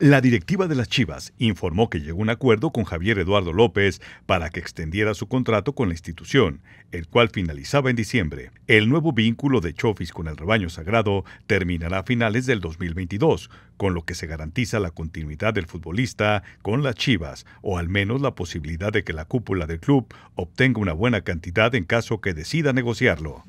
La directiva de las Chivas informó que llegó un acuerdo con Javier Eduardo López para que extendiera su contrato con la institución, el cual finalizaba en diciembre. El nuevo vínculo de Chofis con el rebaño sagrado terminará a finales del 2022, con lo que se garantiza la continuidad del futbolista con las Chivas, o al menos la posibilidad de que la cúpula del club obtenga una buena cantidad en caso que decida negociarlo.